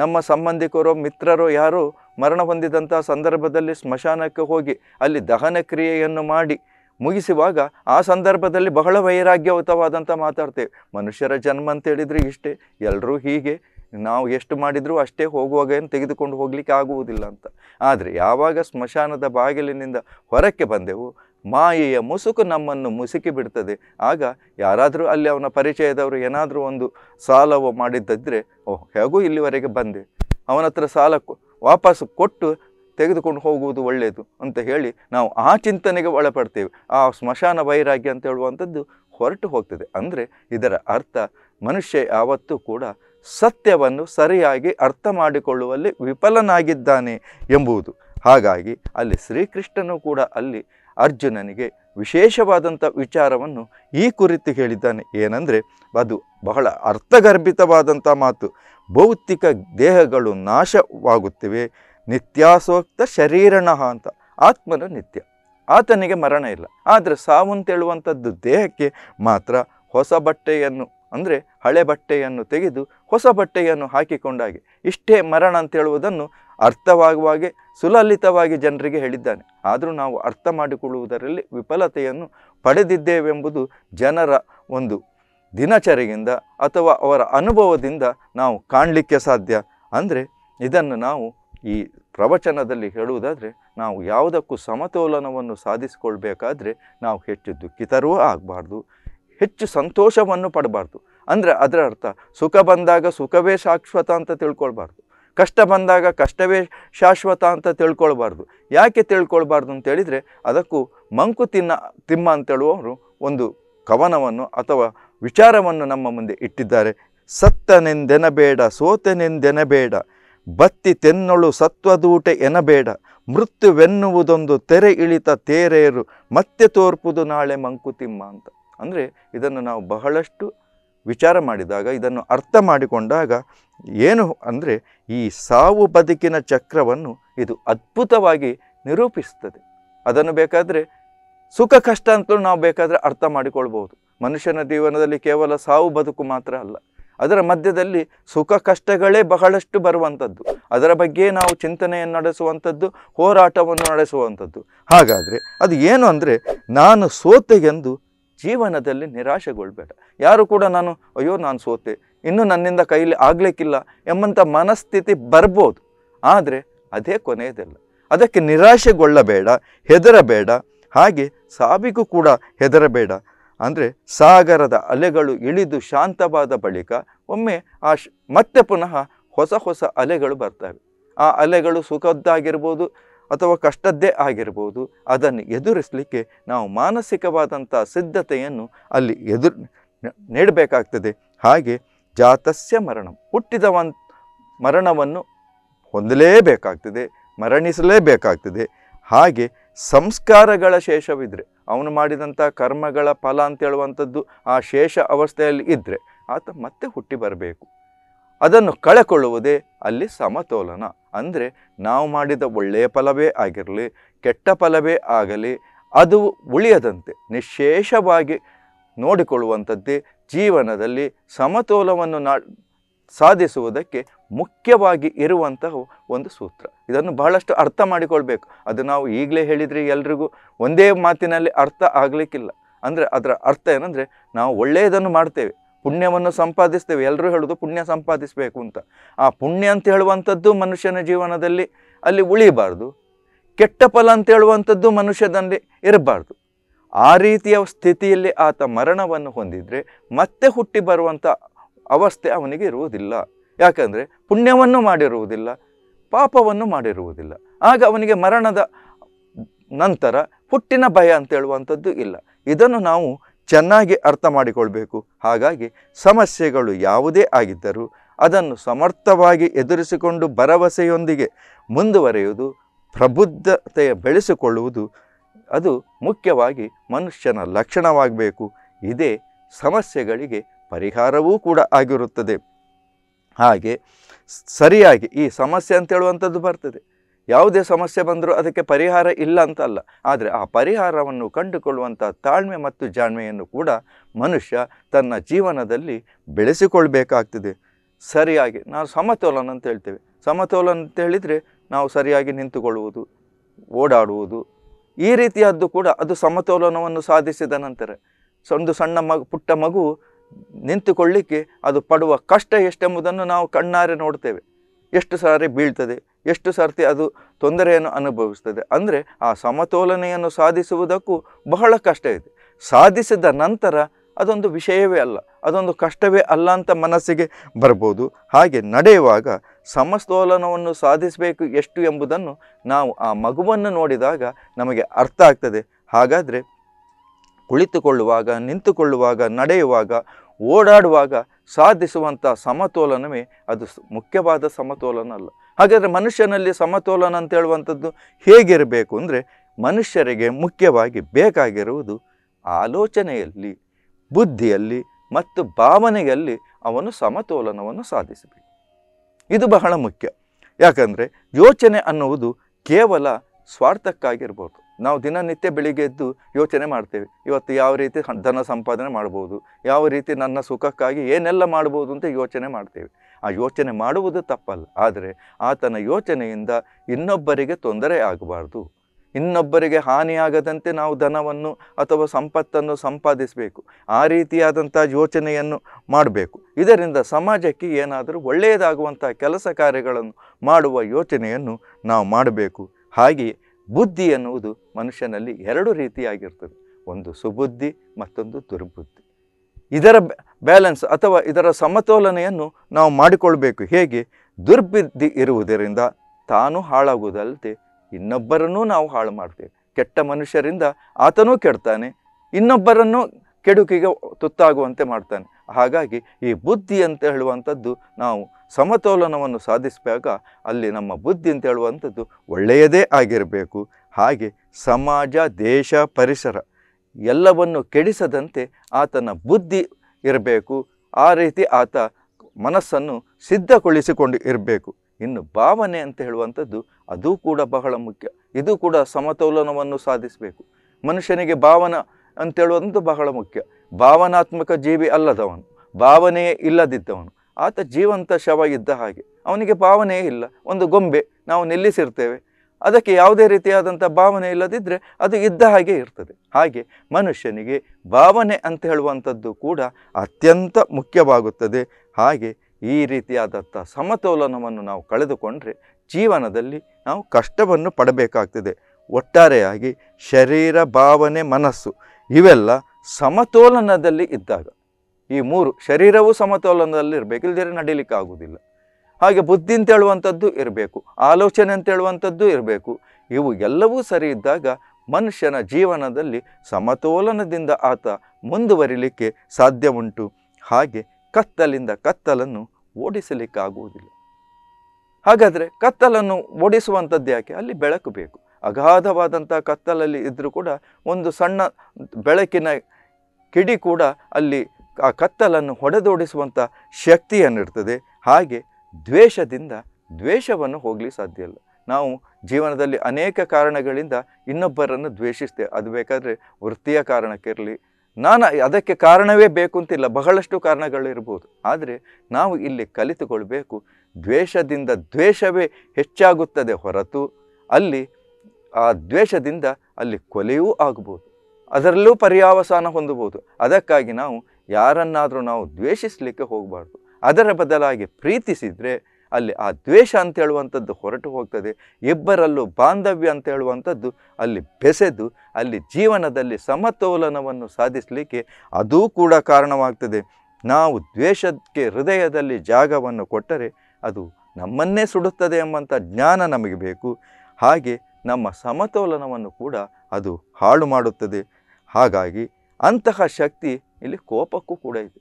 ನಮ್ಮ ಸಂಬಂಧಿಕರೋ ಮಿತ್ರರೋ ಯಾರೋ ಮರಣ ಹೊಂದಿದಂಥ ಸಂದರ್ಭದಲ್ಲಿ ಸ್ಮಶಾನಕ್ಕೆ ಹೋಗಿ ಅಲ್ಲಿ ದಹನ ಕ್ರಿಯೆಯನ್ನು ಮಾಡಿ ಮುಗಿಸುವಾಗ ಆ ಸಂದರ್ಭದಲ್ಲಿ ಬಹಳ ವೈರಾಗ್ಯಯುತವಾದಂಥ ಮಾತಾಡ್ತೇವೆ ಮನುಷ್ಯರ ಜನ್ಮ ಅಂತೇಳಿದರೆ ಇಷ್ಟೇ ಎಲ್ಲರೂ ಹೀಗೆ ನಾವು ಎಷ್ಟು ಮಾಡಿದರೂ ಅಷ್ಟೇ ಹೋಗುವಾಗ ಏನು ತೆಗೆದುಕೊಂಡು ಹೋಗಲಿಕ್ಕೆ ಆಗುವುದಿಲ್ಲ ಅಂತ ಆದರೆ ಯಾವಾಗ ಸ್ಮಶಾನದ ಬಾಗಿಲಿನಿಂದ ಹೊರಕ್ಕೆ ಬಂದೆವು ಮಾಯೆಯ ಮುಸುಕು ನಮ್ಮನ್ನು ಮುಸುಕಿ ಬಿಡ್ತದೆ ಆಗ ಯಾರಾದರೂ ಅಲ್ಲಿ ಅವನ ಪರಿಚಯದವರು ಏನಾದರೂ ಒಂದು ಸಾಲವು ಮಾಡಿದ್ದಿದ್ರೆ ಓಹ್ ಹೇಗೂ ಇಲ್ಲಿವರೆಗೆ ಬಂದೆ ಅವನ ಹತ್ರ ಸಾಲ ವಾಪಸ್ಸು ಕೊಟ್ಟು ತೆಗೆದುಕೊಂಡು ಹೋಗುವುದು ಒಳ್ಳೆಯದು ಅಂತ ಹೇಳಿ ನಾವು ಆ ಚಿಂತನೆಗೆ ಒಳಪಡ್ತೇವೆ ಆ ಸ್ಮಶಾನ ವೈರಾಗ್ಯ ಅಂತ ಹೇಳುವಂಥದ್ದು ಹೊರಟು ಹೋಗ್ತದೆ ಅಂದರೆ ಇದರ ಅರ್ಥ ಮನುಷ್ಯ ಯಾವತ್ತೂ ಕೂಡ ಸತ್ಯವನ್ನು ಸರಿಯಾಗಿ ಅರ್ಥ ಮಾಡಿಕೊಳ್ಳುವಲ್ಲಿ ವಿಫಲನಾಗಿದ್ದಾನೆ ಎಂಬುದು ಹಾಗಾಗಿ ಅಲ್ಲಿ ಶ್ರೀಕೃಷ್ಣನು ಕೂಡ ಅಲ್ಲಿ ಅರ್ಜುನನಿಗೆ ವಿಶೇಷವಾದಂಥ ವಿಚಾರವನ್ನು ಈ ಕುರಿತು ಹೇಳಿದ್ದಾನೆ ಏನಂದರೆ ಅದು ಬಹಳ ಅರ್ಥಗರ್ಭಿತವಾದಂಥ ಮಾತು ಭೌತಿಕ ದೇಹಗಳು ನಾಶವಾಗುತ್ತಿವೆ ನಿತ್ಯಾಸೋಕ್ತ ಶರೀರಣ ಅಂತ ಆತ್ಮನು ನಿತ್ಯ ಆತನಿಗೆ ಮರಣ ಇಲ್ಲ ಆದರೆ ಸಾವು ಅಂತೇಳುವಂಥದ್ದು ದೇಹಕ್ಕೆ ಮಾತ್ರ ಹೊಸ ಬಟ್ಟೆಯನ್ನು ಅಂದರೆ ಹಳೆ ಬಟ್ಟೆಯನ್ನು ತೆಗೆದು ಹೊಸ ಬಟ್ಟೆಯನ್ನು ಹಾಕಿಕೊಂಡಾಗೆ ಇಷ್ಟೇ ಮರಣ ಅಂತೇಳುವುದನ್ನು ಅರ್ಥವಾಗುವಾಗೆ ಸುಲಲಿತವಾಗಿ ಜನರಿಗೆ ಹೇಳಿದ್ದಾನೆ ಆದರೂ ನಾವು ಅರ್ಥ ಮಾಡಿಕೊಳ್ಳುವುದರಲ್ಲಿ ವಿಫಲತೆಯನ್ನು ಪಡೆದಿದ್ದೇವೆಂಬುದು ಜನರ ಒಂದು ದಿನಚರಿಯಿಂದ ಅಥವಾ ಅವರ ಅನುಭವದಿಂದ ನಾವು ಕಾಣಲಿಕ್ಕೆ ಸಾಧ್ಯ ಅಂದರೆ ಇದನ್ನು ನಾವು ಈ ಪ್ರವಚನದಲ್ಲಿ ಹೇಳುವುದಾದರೆ ನಾವು ಯಾವುದಕ್ಕೂ ಸಮತೋಲನವನ್ನು ಸಾಧಿಸಿಕೊಳ್ಬೇಕಾದ್ರೆ ನಾವು ಹೆಚ್ಚು ದುಃಖಿತರೂ ಆಗಬಾರ್ದು ಹೆಚ್ಚು ಸಂತೋಷವನ್ನು ಪಡಬಾರ್ದು ಅಂದರೆ ಅದರ ಅರ್ಥ ಸುಖ ಬಂದಾಗ ಸುಖವೇ ಶಾಶ್ವತ ಅಂತ ತಿಳ್ಕೊಳ್ಬಾರ್ದು ಕಷ್ಟ ಬಂದಾಗ ಕಷ್ಟವೇ ಶಾಶ್ವತ ಅಂತ ತಿಳ್ಕೊಳ್ಬಾರ್ದು ಯಾಕೆ ತಿಳ್ಕೊಳ್ಬಾರ್ದು ಅಂತೇಳಿದರೆ ಅದಕ್ಕೂ ಮಂಕು ತಿನ್ನ ತಿಮ್ಮ ಅಂತೇಳುವವರು ಒಂದು ಕವನವನ್ನು ಅಥವಾ ವಿಚಾರವನ್ನು ನಮ್ಮ ಮುಂದೆ ಇಟ್ಟಿದ್ದಾರೆ ಸತ್ತನೆಂದೆನಬೇಡ ಸೋತನೆಂದೆನಬೇಡ ಬತ್ತಿ ತೆನ್ನೊಳು ಸತ್ವದೂಟ ಎನಬೇಡ ಮೃತ್ಯುವೆನ್ನುವುದೊಂದು ತೆರೆ ಇಳಿತ ತೇರೇರು ಮತ್ತೆ ತೋರ್ಪುದು ನಾಳೆ ಮಂಕುತಿಮ್ಮ ಅಂತ ಅಂದರೆ ಇದನ್ನು ನಾವು ಬಹಳಷ್ಟು ವಿಚಾರ ಮಾಡಿದಾಗ ಇದನ್ನು ಅರ್ಥ ಮಾಡಿಕೊಂಡಾಗ ಏನು ಅಂದರೆ ಈ ಸಾವು ಬದುಕಿನ ಚಕ್ರವನ್ನು ಇದು ಅದ್ಭುತವಾಗಿ ನಿರೂಪಿಸ್ತದೆ ಅದನ್ನು ಬೇಕಾದರೆ ಸುಖ ಕಷ್ಟ ಅಂತಲೂ ನಾವು ಬೇಕಾದರೆ ಅರ್ಥ ಮಾಡಿಕೊಳ್ಬೋದು ಮನುಷ್ಯನ ಜೀವನದಲ್ಲಿ ಕೇವಲ ಸಾವು ಬದುಕು ಮಾತ್ರ ಅಲ್ಲ ಅದರ ಮಧ್ಯದಲ್ಲಿ ಸುಖ ಕಷ್ಟಗಳೇ ಬಹಳಷ್ಟು ಬರುವಂಥದ್ದು ಅದರ ಬಗ್ಗೆ ನಾವು ಚಿಂತನೆಯನ್ನು ನಡೆಸುವಂಥದ್ದು ಹೋರಾಟವನ್ನು ನಡೆಸುವಂಥದ್ದು ಹಾಗಾದರೆ ಅದು ಏನು ಅಂದರೆ ನಾನು ಸೋತೆಗೆಂದು ಜೀವನದಲ್ಲಿ ನಿರಾಶೆಗೊಳ್ಬೇಡ ಯಾರು ಕೂಡ ನಾನು ಅಯ್ಯೋ ನಾನು ಸೋತೆ ಇನ್ನೂ ನನ್ನಿಂದ ಕೈಲಿ ಆಗಲಿಕ್ಕಿಲ್ಲ ಎಂಬಂಥ ಮನಸ್ಥಿತಿ ಬರ್ಬೋದು ಆದರೆ ಅದೇ ಕೊನೆಯದಲ್ಲ ಅದಕ್ಕೆ ನಿರಾಶೆಗೊಳ್ಳಬೇಡ ಹೆದರಬೇಡ ಹಾಗೆ ಸಾವಿಗೂ ಕೂಡ ಹೆದರಬೇಡ ಅಂದರೆ ಸಾಗರದ ಅಲೆಗಳು ಇಳಿದು ಶಾಂತವಾದ ಬಳಿಕ ಒಮ್ಮೆ ಆ ಮತ್ತೆ ಪುನಃ ಹೊಸ ಹೊಸ ಅಲೆಗಳು ಬರ್ತವೆ ಆ ಅಲೆಗಳು ಸುಖದ್ದಾಗಿರ್ಬೋದು ಅಥವಾ ಕಷ್ಟದ್ದೇ ಆಗಿರ್ಬೋದು ಅದನ್ನು ಎದುರಿಸಲಿಕ್ಕೆ ನಾವು ಮಾನಸಿಕವಾದಂಥ ಸಿದ್ಧತೆಯನ್ನು ಅಲ್ಲಿ ಎದುರು ನೀಡಬೇಕಾಗ್ತದೆ ಹಾಗೆ ಜಾತಸ್ಯ ಮರಣ ಹುಟ್ಟಿದವನ್ ಮರಣವನ್ನು ಹೊಂದಲೇಬೇಕಾಗ್ತದೆ ಮರಣಿಸಲೇಬೇಕಾಗ್ತದೆ ಹಾಗೆ ಸಂಸ್ಕಾರಗಳ ಶೇಷವಿದ್ದರೆ ಅವನು ಮಾಡಿದಂಥ ಕರ್ಮಗಳ ಫಲ ಅಂತೇಳುವಂಥದ್ದು ಆ ಶೇಷ ಅವಸ್ಥೆಯಲ್ಲಿ ಇದ್ದರೆ ಆತ ಮತ್ತೆ ಹುಟ್ಟಿ ಬರಬೇಕು ಅದನ್ನು ಕಳೆಕೊಳ್ಳುವುದೇ ಅಲ್ಲಿ ಸಮತೋಲನ ಅಂದರೆ ನಾವು ಮಾಡಿದ ಒಳ್ಳೆಯ ಫಲವೇ ಆಗಿರಲಿ ಕೆಟ್ಟ ಫಲವೇ ಆಗಲಿ ಅದು ಉಳಿಯದಂತೆ ನಿಶೇಷವಾಗಿ ನೋಡಿಕೊಳ್ಳುವಂಥದ್ದೇ ಜೀವನದಲ್ಲಿ ಸಮತೋಲವನ್ನು ನಾ ಸಾಧಿಸುವುದಕ್ಕೆ ಮುಖ್ಯವಾಗಿ ಇರುವಂತಹ ಒಂದು ಸೂತ್ರ ಇದನ್ನು ಬಹಳಷ್ಟು ಅರ್ಥ ಮಾಡಿಕೊಳ್ಬೇಕು ಅದು ನಾವು ಈಗಲೇ ಹೇಳಿದರೆ ಎಲ್ರಿಗೂ ಒಂದೇ ಮಾತಿನಲ್ಲಿ ಅರ್ಥ ಆಗಲಿಕ್ಕಿಲ್ಲ ಅಂದರೆ ಅದರ ಅರ್ಥ ಏನಂದರೆ ನಾವು ಒಳ್ಳೆಯದನ್ನು ಮಾಡ್ತೇವೆ ಪುಣ್ಯವನ್ನು ಸಂಪಾದಿಸ್ತೇವೆ ಎಲ್ಲರೂ ಹೇಳೋದು ಪುಣ್ಯ ಸಂಪಾದಿಸಬೇಕು ಅಂತ ಆ ಪುಣ್ಯ ಅಂತ ಹೇಳುವಂಥದ್ದು ಮನುಷ್ಯನ ಜೀವನದಲ್ಲಿ ಅಲ್ಲಿ ಉಳಿಬಾರ್ದು ಕೆಟ್ಟ ಫಲ ಅಂತ ಹೇಳುವಂಥದ್ದು ಮನುಷ್ಯದಲ್ಲಿ ಇರಬಾರ್ದು ಆ ರೀತಿಯ ಸ್ಥಿತಿಯಲ್ಲಿ ಆತ ಮರಣವನ್ನು ಹೊಂದಿದರೆ ಮತ್ತೆ ಹುಟ್ಟಿ ಬರುವಂಥ ಅವಸ್ಥೆ ಅವನಿಗೆ ಇರುವುದಿಲ್ಲ ಯಾಕಂದರೆ ಪುಣ್ಯವನ್ನು ಮಾಡಿರುವುದಿಲ್ಲ ಪಾಪವನ್ನು ಮಾಡಿರುವುದಿಲ್ಲ ಆಗ ಅವನಿಗೆ ಮರಣದ ನಂತರ ಹುಟ್ಟಿನ ಭಯ ಅಂತ ಹೇಳುವಂಥದ್ದು ಇಲ್ಲ ಇದನ್ನು ನಾವು ಚೆನ್ನಾಗಿ ಅರ್ಥ ಮಾಡಿಕೊಳ್ಬೇಕು ಹಾಗಾಗಿ ಸಮಸ್ಯೆಗಳು ಯಾವುದೇ ಆಗಿದ್ದರೂ ಅದನ್ನು ಸಮರ್ಥವಾಗಿ ಎದುರಿಸಿಕೊಂಡು ಭರವಸೆಯೊಂದಿಗೆ ಮುಂದುವರೆಯುವುದು ಪ್ರಬುದ್ಧತೆಯ ಬೆಳೆಸಿಕೊಳ್ಳುವುದು ಅದು ಮುಖ್ಯವಾಗಿ ಮನುಷ್ಯನ ಲಕ್ಷಣವಾಗಬೇಕು ಇದೇ ಸಮಸ್ಯೆಗಳಿಗೆ ಪರಿಹಾರವೂ ಕೂಡ ಆಗಿರುತ್ತದೆ ಹಾಗೆ ಸರಿಯಾಗಿ ಈ ಸಮಸ್ಯೆ ಅಂತೇಳುವಂಥದ್ದು ಬರ್ತದೆ ಯಾವುದೇ ಸಮಸ್ಯೆ ಬಂದರೂ ಅದಕ್ಕೆ ಪರಿಹಾರ ಇಲ್ಲ ಅಂತಲ್ಲ ಆದರೆ ಆ ಪರಿಹಾರವನ್ನು ಕಂಡುಕೊಳ್ಳುವಂಥ ತಾಳ್ಮೆ ಮತ್ತು ಜಾಣ್ಮೆಯನ್ನು ಕೂಡ ಮನುಷ್ಯ ತನ್ನ ಜೀವನದಲ್ಲಿ ಬೆಳೆಸಿಕೊಳ್ಬೇಕಾಗ್ತದೆ ಸರಿಯಾಗಿ ನಾವು ಸಮತೋಲನ ಅಂತ ಹೇಳ್ತೇವೆ ಸಮತೋಲನ ಅಂತ ಹೇಳಿದರೆ ನಾವು ಸರಿಯಾಗಿ ನಿಂತುಕೊಳ್ಳುವುದು ಓಡಾಡುವುದು ಈ ರೀತಿಯದ್ದು ಕೂಡ ಅದು ಸಮತೋಲನವನ್ನು ಸಾಧಿಸಿದ ನಂತರ ಒಂದು ಸಣ್ಣ ಮಗು ಪುಟ್ಟ ಮಗು ನಿಂತುಕೊಳ್ಳಿಕ್ಕೆ ಅದು ಪಡುವ ಕಷ್ಟ ಎಷ್ಟೆಂಬುದನ್ನು ನಾವು ಕಣ್ಣಾರೆ ನೋಡ್ತೇವೆ ಎಷ್ಟು ಸಾರಿ ಬೀಳ್ತದೆ ಎಷ್ಟು ಸರ್ತಿ ಅದು ತೊಂದರೆಯನ್ನು ಅನುಭವಿಸ್ತದೆ ಅಂದರೆ ಆ ಸಮತೋಲನೆಯನ್ನು ಸಾಧಿಸುವುದಕ್ಕೂ ಬಹಳ ಕಷ್ಟ ಇದೆ ಸಾಧಿಸಿದ ನಂತರ ಅದೊಂದು ವಿಷಯವೇ ಅಲ್ಲ ಅದೊಂದು ಕಷ್ಟವೇ ಅಲ್ಲ ಅಂತ ಮನಸ್ಸಿಗೆ ಬರ್ಬೋದು ಹಾಗೆ ನಡೆಯುವಾಗ ಸಮತೋಲನವನ್ನು ಸಾಧಿಸಬೇಕು ಎಷ್ಟು ಎಂಬುದನ್ನು ನಾವು ಆ ಮಗುವನ್ನು ನೋಡಿದಾಗ ನಮಗೆ ಅರ್ಥ ಆಗ್ತದೆ ಹಾಗಾದರೆ ಕುಳಿತುಕೊಳ್ಳುವಾಗ ನಿಂತುಕೊಳ್ಳುವಾಗ ನಡೆಯುವಾಗ ಓಡಾಡುವಾಗ ಸಾಧಿಸುವಂಥ ಸಮತೋಲನವೇ ಅದು ಮುಖ್ಯವಾದ ಸಮತೋಲನ ಅಲ್ಲ ಹಾಗಾದರೆ ಮನುಷ್ಯನಲ್ಲಿ ಸಮತೋಲನ ಅಂತ ಹೇಳುವಂಥದ್ದು ಹೇಗಿರಬೇಕು ಅಂದರೆ ಮನುಷ್ಯರಿಗೆ ಮುಖ್ಯವಾಗಿ ಬೇಕಾಗಿರುವುದು ಆಲೋಚನೆಯಲ್ಲಿ ಬುದ್ಧಿಯಲ್ಲಿ ಮತ್ತು ಭಾವನೆಯಲ್ಲಿ ಅವನು ಸಮತೋಲನವನ್ನು ಸಾಧಿಸಬೇಕು ಇದು ಬಹಳ ಮುಖ್ಯ ಯಾಕಂದರೆ ಯೋಚನೆ ಅನ್ನುವುದು ಕೇವಲ ಸ್ವಾರ್ಥಕ್ಕಾಗಿರ್ಬೋದು ನಾವು ದಿನನಿತ್ಯ ಬೆಳಿಗ್ಗೆ ಎದ್ದು ಯೋಚನೆ ಮಾಡ್ತೇವೆ ಇವತ್ತು ಯಾವ ರೀತಿ ಧನ ಸಂಪಾದನೆ ಮಾಡ್ಬೋದು ಯಾವ ರೀತಿ ನನ್ನ ಸುಖಕ್ಕಾಗಿ ಏನೆಲ್ಲ ಮಾಡ್ಬೋದು ಅಂತ ಯೋಚನೆ ಮಾಡ್ತೇವೆ ಆ ಯೋಚನೆ ಮಾಡುವುದು ತಪ್ಪಲ್ಲ ಆದರೆ ಆತನ ಯೋಚನೆಯಿಂದ ಇನ್ನೊಬ್ಬರಿಗೆ ತೊಂದರೆ ಆಗಬಾರ್ದು ಇನ್ನೊಬ್ಬರಿಗೆ ಹಾನಿಯಾಗದಂತೆ ನಾವು ಧನವನ್ನು ಅಥವಾ ಸಂಪತ್ತನ್ನು ಸಂಪಾದಿಸಬೇಕು ಆ ರೀತಿಯಾದಂಥ ಯೋಚನೆಯನ್ನು ಮಾಡಬೇಕು ಇದರಿಂದ ಸಮಾಜಕ್ಕೆ ಏನಾದರೂ ಒಳ್ಳೆಯದಾಗುವಂಥ ಕೆಲಸ ಕಾರ್ಯಗಳನ್ನು ಮಾಡುವ ಯೋಚನೆಯನ್ನು ನಾವು ಮಾಡಬೇಕು ಹಾಗೆಯೇ ಬುದ್ಧಿ ಎನ್ನುವುದು ಮನುಷ್ಯನಲ್ಲಿ ಎರಡು ರೀತಿಯಾಗಿರ್ತದೆ ಒಂದು ಸುಬುದ್ಧಿ ಮತ್ತೊಂದು ದುರ್ಬುದ್ಧಿ ಇದರ ಬ್ಯಾಲೆನ್ಸ್ ಅಥವಾ ಇದರ ಸಮತೋಲನೆಯನ್ನು ನಾವು ಮಾಡಿಕೊಳ್ಬೇಕು ಹೇಗೆ ದುರ್ಬುದ್ಧಿ ಇರುವುದರಿಂದ ತಾನು ಹಾಳಾಗುವುದಲ್ಲದೆ ಇನ್ನೊಬ್ಬರನ್ನೂ ನಾವು ಹಾಳು ಮಾಡ್ತೇವೆ ಕೆಟ್ಟ ಮನುಷ್ಯರಿಂದ ಆತನೂ ಕೆಡ್ತಾನೆ ಇನ್ನೊಬ್ಬರನ್ನು ಕೆಡುಕಿಗೆ ತುತ್ತಾಗುವಂತೆ ಮಾಡ್ತಾನೆ ಹಾಗಾಗಿ ಈ ಬುದ್ಧಿ ಅಂತ ಹೇಳುವಂಥದ್ದು ನಾವು ಸಮತೋಲನವನ್ನು ಸಾಧಿಸಿದಾಗ ಅಲ್ಲಿ ನಮ್ಮ ಬುದ್ಧಿ ಅಂತ ಹೇಳುವಂಥದ್ದು ಒಳ್ಳೆಯದೇ ಆಗಿರಬೇಕು ಹಾಗೆ ಸಮಾಜ ದೇಶ ಪರಿಸರ ಎಲ್ಲವನ್ನು ಕೆಡಿಸದಂತೆ ಆತನ ಬುದ್ಧಿ ಇರಬೇಕು ಆ ರೀತಿ ಆತ ಮನಸ್ಸನ್ನು ಸಿದ್ಧಗೊಳಿಸಿಕೊಂಡು ಇರಬೇಕು ಇನ್ನು ಭಾವನೆ ಅಂತ ಹೇಳುವಂಥದ್ದು ಅದು ಕೂಡ ಬಹಳ ಮುಖ್ಯ ಇದು ಕೂಡ ಸಮತೋಲನವನ್ನು ಸಾಧಿಸಬೇಕು ಮನುಷ್ಯನಿಗೆ ಭಾವನ ಅಂತೇಳುವಂಥದ್ದು ಬಹಳ ಮುಖ್ಯ ಭಾವನಾತ್ಮಕ ಜೀವಿ ಅಲ್ಲದವನು ಭಾವನೆಯೇ ಇಲ್ಲದಿದ್ದವನು ಆತ ಜೀವಂತ ಶವ ಇದ್ದ ಹಾಗೆ ಅವನಿಗೆ ಭಾವನೆಯೇ ಇಲ್ಲ ಒಂದು ಗೊಂಬೆ ನಾವು ನಿಲ್ಲಿಸಿರ್ತೇವೆ ಅದಕ್ಕೆ ಯಾವುದೇ ರೀತಿಯಾದಂಥ ಭಾವನೆ ಇಲ್ಲದಿದ್ದರೆ ಅದು ಇದ್ದ ಹಾಗೆ ಇರ್ತದೆ ಹಾಗೆ ಮನುಷ್ಯನಿಗೆ ಭಾವನೆ ಅಂತ ಹೇಳುವಂಥದ್ದು ಕೂಡ ಅತ್ಯಂತ ಮುಖ್ಯವಾಗುತ್ತದೆ ಹಾಗೆ ಈ ರೀತಿಯಾದಂಥ ಸಮತೋಲನವನ್ನು ನಾವು ಕಳೆದುಕೊಂಡರೆ ಜೀವನದಲ್ಲಿ ನಾವು ಕಷ್ಟವನ್ನು ಪಡಬೇಕಾಗ್ತದೆ ಒಟ್ಟಾರೆಯಾಗಿ ಶರೀರ ಭಾವನೆ ಮನಸ್ಸು ಇವೆಲ್ಲ ಸಮತೋಲನದಲ್ಲಿ ಇದ್ದಾಗ ಈ ಮೂರು ಶರೀರವು ಸಮತೋಲನದಲ್ಲಿ ಇರಬೇಕು ಇಲ್ಲದೇ ನಡೀಲಿಕ್ಕೆ ಆಗುವುದಿಲ್ಲ ಹಾಗೆ ಬುದ್ಧಿ ಅಂತ ಹೇಳುವಂಥದ್ದು ಇರಬೇಕು ಆಲೋಚನೆ ಅಂತೇಳುವಂಥದ್ದು ಇರಬೇಕು ಇವು ಎಲ್ಲವೂ ಸರಿ ಇದ್ದಾಗ ಮನುಷ್ಯನ ಜೀವನದಲ್ಲಿ ಸಮತೋಲನದಿಂದ ಆತ ಮುಂದುವರಿಲಿಕ್ಕೆ ಸಾಧ್ಯ ಉಂಟು ಹಾಗೆ ಕತ್ತಲಿಂದ ಕತ್ತಲನ್ನು ಓಡಿಸಲಿಕ್ಕಾಗುವುದಿಲ್ಲ ಹಾಗಾದರೆ ಕತ್ತಲನ್ನು ಓಡಿಸುವಂಥದ್ದು ಯಾಕೆ ಅಲ್ಲಿ ಬೆಳಕು ಬೇಕು ಅಗಾಧವಾದಂಥ ಕತ್ತಲಲ್ಲಿ ಇದ್ದರೂ ಕೂಡ ಒಂದು ಸಣ್ಣ ಬೆಳಕಿನ ಕಿಡಿ ಕೂಡ ಅಲ್ಲಿ ಆ ಕತ್ತಲನ್ನು ಹೊಡೆದೋಡಿಸುವಂಥ ಶಕ್ತಿಯನ್ನಿರ್ತದೆ ಹಾಗೆ ದ್ವೇಷದಿಂದ ದ್ವೇಷವನ್ನು ಹೋಗಲಿ ಸಾಧ್ಯ ಇಲ್ಲ ನಾವು ಜೀವನದಲ್ಲಿ ಅನೇಕ ಕಾರಣಗಳಿಂದ ಇನ್ನೊಬ್ಬರನ್ನು ದ್ವೇಷಿಸ್ತೇವೆ ಅದು ಬೇಕಾದರೆ ವೃತ್ತಿಯ ಕಾರಣಕ್ಕಿರಲಿ ನಾನು ಅದಕ್ಕೆ ಕಾರಣವೇ ಬೇಕು ಅಂತಿಲ್ಲ ಬಹಳಷ್ಟು ಕಾರಣಗಳಿರ್ಬೋದು ಆದರೆ ನಾವು ಇಲ್ಲಿ ಕಲಿತುಕೊಳ್ಬೇಕು ದ್ವೇಷದಿಂದ ದ್ವೇಷವೇ ಹೆಚ್ಚಾಗುತ್ತದೆ ಹೊರತು ಅಲ್ಲಿ ಆ ದ್ವೇಷದಿಂದ ಅಲ್ಲಿ ಕೊಲೆಯೂ ಆಗಬಹುದು ಅದರಲ್ಲೂ ಪರ್ಯಾವಸಾನ ಹೊಂದಬಹುದು ಅದಕ್ಕಾಗಿ ನಾವು ಯಾರನ್ನಾದರೂ ನಾವು ದ್ವೇಷಿಸಲಿಕ್ಕೆ ಹೋಗಬಾರ್ದು ಅದರ ಬದಲಾಗಿ ಪ್ರೀತಿಸಿದರೆ ಅಲ್ಲಿ ಆ ದ್ವೇಷ ಅಂತ ಹೇಳುವಂಥದ್ದು ಹೊರಟು ಹೋಗ್ತದೆ ಇಬ್ಬರಲ್ಲೂ ಬಾಂಧವ್ಯ ಅಂತ ಹೇಳುವಂಥದ್ದು ಅಲ್ಲಿ ಬೆಸೆದು ಅಲ್ಲಿ ಜೀವನದಲ್ಲಿ ಸಮತೋಲನವನ್ನು ಸಾಧಿಸಲಿಕ್ಕೆ ಅದೂ ಕೂಡ ಕಾರಣವಾಗ್ತದೆ ನಾವು ದ್ವೇಷಕ್ಕೆ ಹೃದಯದಲ್ಲಿ ಜಾಗವನ್ನು ಕೊಟ್ಟರೆ ಅದು ನಮ್ಮನ್ನೇ ಸುಡುತ್ತದೆ ಎಂಬಂಥ ಜ್ಞಾನ ನಮಗೆ ಬೇಕು ಹಾಗೆ ನಮ್ಮ ಸಮತೋಲನವನ್ನು ಕೂಡ ಅದು ಹಾಳು ಮಾಡುತ್ತದೆ ಹಾಗಾಗಿ ಅಂತಹ ಶಕ್ತಿ ಇಲ್ಲಿ ಕೋಪಕ್ಕೂ ಕೂಡ ಇದೆ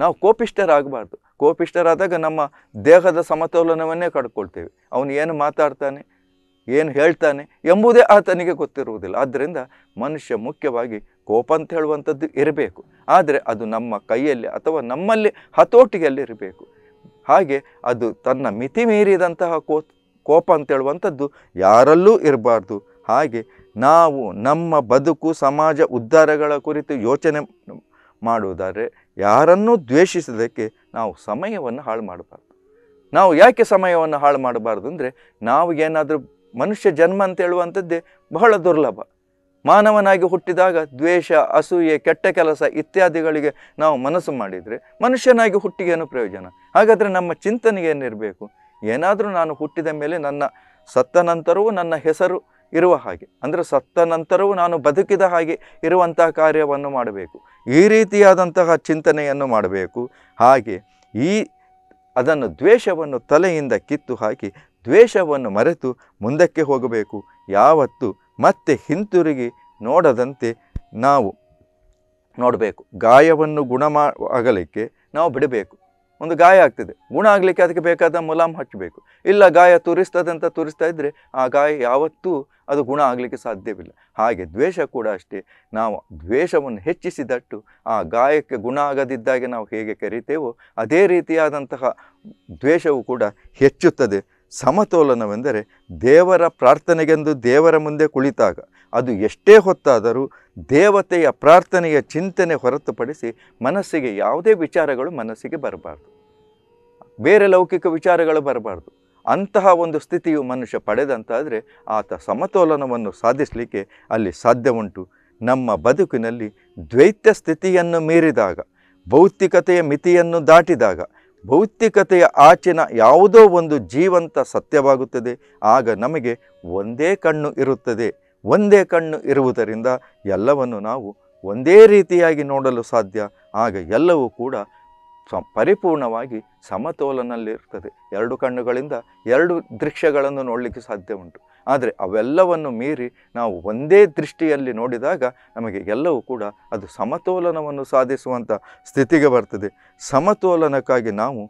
ನಾವು ಕೋಪಿಷ್ಟರಾಗಬಾರ್ದು ಕೋಪಿಷ್ಟರಾದಾಗ ನಮ್ಮ ದೇಹದ ಸಮತೋಲನವನ್ನೇ ಕಡ್ಕೊಳ್ತೇವೆ ಅವನು ಏನು ಮಾತಾಡ್ತಾನೆ ಏನು ಹೇಳ್ತಾನೆ ಎಂಬುದೇ ಆತನಿಗೆ ಗೊತ್ತಿರುವುದಿಲ್ಲ ಆದ್ದರಿಂದ ಮನುಷ್ಯ ಮುಖ್ಯವಾಗಿ ಕೋಪ ಅಂತ ಹೇಳುವಂಥದ್ದು ಇರಬೇಕು ಆದರೆ ಅದು ನಮ್ಮ ಕೈಯಲ್ಲಿ ಅಥವಾ ನಮ್ಮಲ್ಲಿ ಹತೋಟಿಯಲ್ಲಿ ಇರಬೇಕು ಹಾಗೆ ಅದು ತನ್ನ ಮಿತಿ ಮೀರಿದಂತಹ ಕೋ ಕೋಪ ಅಂತ ಯಾರಲ್ಲೂ ಇರಬಾರ್ದು ಹಾಗೆ ನಾವು ನಮ್ಮ ಬದುಕು ಸಮಾಜ ಉದ್ಧಾರಗಳ ಕುರಿತು ಯೋಚನೆ ಮಾಡುವುದಾದರೆ ಯಾರನ್ನೂ ದ್ವೇಷಿಸೋದಕ್ಕೆ ನಾವು ಸಮಯವನ್ನು ಹಾಳು ಮಾಡಬಾರ್ದು ನಾವು ಯಾಕೆ ಸಮಯವನ್ನು ಹಾಳು ಮಾಡಬಾರ್ದು ಅಂದರೆ ನಾವು ಏನಾದರೂ ಮನುಷ್ಯ ಜನ್ಮ ಅಂತ ಬಹಳ ದುರ್ಲಭ ಮಾನವನಾಗಿ ಹುಟ್ಟಿದಾಗ ದ್ವೇಷ ಅಸೂಯೆ ಕೆಟ್ಟ ಕೆಲಸ ಇತ್ಯಾದಿಗಳಿಗೆ ನಾವು ಮನಸ್ಸು ಮಾಡಿದರೆ ಮನುಷ್ಯನಾಗಿ ಹುಟ್ಟಿಗೇನು ಪ್ರಯೋಜನ ಹಾಗಾದರೆ ನಮ್ಮ ಏನಿರಬೇಕು ಏನಾದರೂ ನಾನು ಹುಟ್ಟಿದ ಮೇಲೆ ನನ್ನ ಸತ್ತ ನಂತರವೂ ನನ್ನ ಹೆಸರು ಇರುವ ಹಾಗೆ ಅಂದರೆ ಸತ್ತ ನಂತರವೂ ನಾನು ಬದುಕಿದ ಹಾಗೆ ಇರುವಂತಹ ಕಾರ್ಯವನ್ನು ಮಾಡಬೇಕು ಈ ರೀತಿಯಾದಂತಹ ಚಿಂತನೆಯನ್ನು ಮಾಡಬೇಕು ಹಾಗೆ ಈ ಅದನ್ನು ದ್ವೇಷವನ್ನು ತಲೆಯಿಂದ ಕಿತ್ತು ಹಾಕಿ ದ್ವೇಷವನ್ನು ಮರೆತು ಮುಂದಕ್ಕೆ ಹೋಗಬೇಕು ಯಾವತ್ತು ಮತ್ತೆ ಹಿಂತಿರುಗಿ ನೋಡದಂತೆ ನಾವು ನೋಡಬೇಕು ಗಾಯವನ್ನು ಗುಣಮಾ ಆಗಲಿಕ್ಕೆ ನಾವು ಬಿಡಬೇಕು ಒಂದು ಗಾಯ ಆಗ್ತದೆ ಗುಣ ಆಗಲಿಕ್ಕೆ ಅದಕ್ಕೆ ಬೇಕಾದ ಮುಲಾಮ್ ಹಚ್ಚಬೇಕು ಇಲ್ಲ ಗಾಯ ತುರಿಸ್ತದಂತ ತುರಿಸ್ತಾ ಇದ್ದರೆ ಆ ಗಾಯ ಯಾವತ್ತೂ ಅದು ಗುಣ ಆಗಲಿಕ್ಕೆ ಸಾಧ್ಯವಿಲ್ಲ ಹಾಗೆ ದ್ವೇಷ ಕೂಡ ಅಷ್ಟೇ ನಾವು ದ್ವೇಷವನ್ನು ಹೆಚ್ಚಿಸಿದಟ್ಟು ಆ ಗಾಯಕ್ಕೆ ಗುಣ ಆಗದಿದ್ದಾಗೆ ನಾವು ಹೇಗೆ ಕರಿತೇವೋ ಅದೇ ರೀತಿಯಾದಂತಹ ದ್ವೇಷವು ಕೂಡ ಹೆಚ್ಚುತ್ತದೆ ಸಮತೋಲನವೆಂದರೆ ದೇವರ ಪ್ರಾರ್ಥನೆಗೆಂದು ದೇವರ ಮುಂದೆ ಕುಳಿತಾಗ ಅದು ಎಷ್ಟೇ ಹೊತ್ತಾದರೂ ದೇವತೆಯ ಪ್ರಾರ್ಥನೆಯ ಚಿಂತನೆ ಹೊರತುಪಡಿಸಿ ಮನಸ್ಸಿಗೆ ಯಾವುದೇ ವಿಚಾರಗಳು ಮನಸ್ಸಿಗೆ ಬರಬಾರ್ದು ಬೇರೆ ಲೌಕಿಕ ವಿಚಾರಗಳು ಬರಬಾರ್ದು ಅಂತಹ ಒಂದು ಸ್ಥಿತಿಯು ಮನುಷ್ಯ ಪಡೆದಂತಾದರೆ ಆತ ಸಮತೋಲನವನ್ನು ಸಾಧಿಸಲಿಕ್ಕೆ ಅಲ್ಲಿ ಸಾಧ್ಯ ಉಂಟು ನಮ್ಮ ಬದುಕಿನಲ್ಲಿ ದ್ವೈತ್ಯ ಸ್ಥಿತಿಯನ್ನು ಮೀರಿದಾಗ ಭೌತಿಕತೆಯ ಮಿತಿಯನ್ನು ದಾಟಿದಾಗ ಭೌತಿಕತೆಯ ಆಚಿನ ಯಾವುದೋ ಒಂದು ಜೀವಂತ ಸತ್ಯವಾಗುತ್ತದೆ ಆಗ ನಮಗೆ ಒಂದೇ ಕಣ್ಣು ಇರುತ್ತದೆ ಒಂದೇ ಕಣ್ಣು ಇರುವುದರಿಂದ ಎಲ್ಲವನ್ನು ನಾವು ಒಂದೇ ರೀತಿಯಾಗಿ ನೋಡಲು ಸಾಧ್ಯ ಆಗ ಎಲ್ಲವೂ ಕೂಡ ಸ ಪರಿಪೂರ್ಣವಾಗಿ ಸಮತೋಲನಲ್ಲಿರುತ್ತದೆ ಎರಡು ಕಣ್ಣುಗಳಿಂದ ಎರಡು ದೃಶ್ಯಗಳನ್ನು ನೋಡಲಿಕ್ಕೆ ಸಾಧ್ಯ ಉಂಟು ಆದರೆ ಅವೆಲ್ಲವನ್ನು ಮೀರಿ ನಾವು ಒಂದೇ ದೃಷ್ಟಿಯಲ್ಲಿ ನೋಡಿದಾಗ ನಮಗೆ ಎಲ್ಲವೂ ಕೂಡ ಅದು ಸಮತೋಲನವನ್ನು ಸಾಧಿಸುವಂಥ ಸ್ಥಿತಿಗೆ ಬರ್ತದೆ ಸಮತೋಲನಕ್ಕಾಗಿ ನಾವು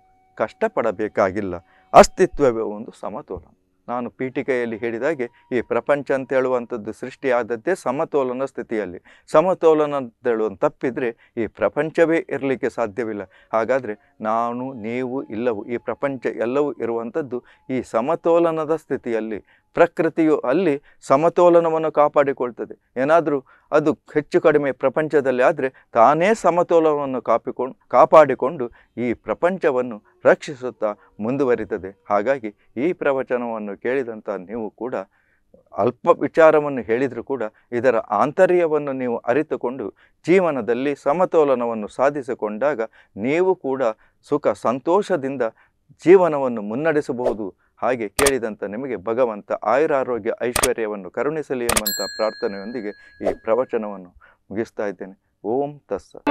ಕಷ್ಟಪಡಬೇಕಾಗಿಲ್ಲ ಅಸ್ತಿತ್ವವೇ ಒಂದು ಸಮತೋಲನ ನಾನು ಪೀಠಿಕೆಯಲ್ಲಿ ಹೇಳಿದಾಗೆ ಈ ಪ್ರಪಂಚ ಅಂತ ಹೇಳುವಂಥದ್ದು ಸೃಷ್ಟಿಯಾದದ್ದೇ ಸಮತೋಲನ ಸ್ಥಿತಿಯಲ್ಲಿ ಸಮತೋಲನ ಅಂತ ಹೇಳುವಂಥ ತಪ್ಪಿದರೆ ಈ ಪ್ರಪಂಚವೇ ಇರಲಿಕ್ಕೆ ಸಾಧ್ಯವಿಲ್ಲ ಹಾಗಾದರೆ ನಾನು ನೀವು ಇಲ್ಲವು ಈ ಪ್ರಪಂಚ ಎಲ್ಲವೂ ಇರುವಂಥದ್ದು ಈ ಸಮತೋಲನದ ಸ್ಥಿತಿಯಲ್ಲಿ ಪ್ರಕೃತಿಯು ಅಲ್ಲಿ ಸಮತೋಲನವನ್ನು ಕಾಪಾಡಿಕೊಳ್ತದೆ ಏನಾದರೂ ಅದು ಹೆಚ್ಚು ಕಡಿಮೆ ಪ್ರಪಂಚದಲ್ಲಿ ಆದರೆ ತಾನೇ ಸಮತೋಲನವನ್ನು ಕಾಪಿಕೊಂಡು ಕಾಪಾಡಿಕೊಂಡು ಈ ಪ್ರಪಂಚವನ್ನು ರಕ್ಷಿಸುತ್ತಾ ಮುಂದುವರಿತದೆ ಹಾಗಾಗಿ ಈ ಪ್ರವಚನವನ್ನು ಕೇಳಿದಂಥ ನೀವು ಕೂಡ ಅಲ್ಪ ವಿಚಾರವನ್ನು ಹೇಳಿದರೂ ಕೂಡ ಇದರ ಆಂತರ್ಯವನ್ನು ನೀವು ಅರಿತುಕೊಂಡು ಜೀವನದಲ್ಲಿ ಸಮತೋಲನವನ್ನು ಸಾಧಿಸಿಕೊಂಡಾಗ ನೀವು ಕೂಡ ಸುಖ ಸಂತೋಷದಿಂದ ಜೀವನವನ್ನು ಮುನ್ನಡೆಸಬಹುದು ಹಾಗೆ ಕೇಳಿದಂಥ ನಿಮಗೆ ಭಗವಂತ ಆಯುರಾರೋಗ್ಯ ಐಶ್ವರ್ಯವನ್ನು ಕರುಣಿಸಲಿ ಎಂಬಂಥ ಪ್ರಾರ್ಥನೆಯೊಂದಿಗೆ ಈ ಪ್ರವಚನವನ್ನು ಮುಗಿಸ್ತಾ ಇದ್ದೇನೆ ಓಂ ತಸ್ಸ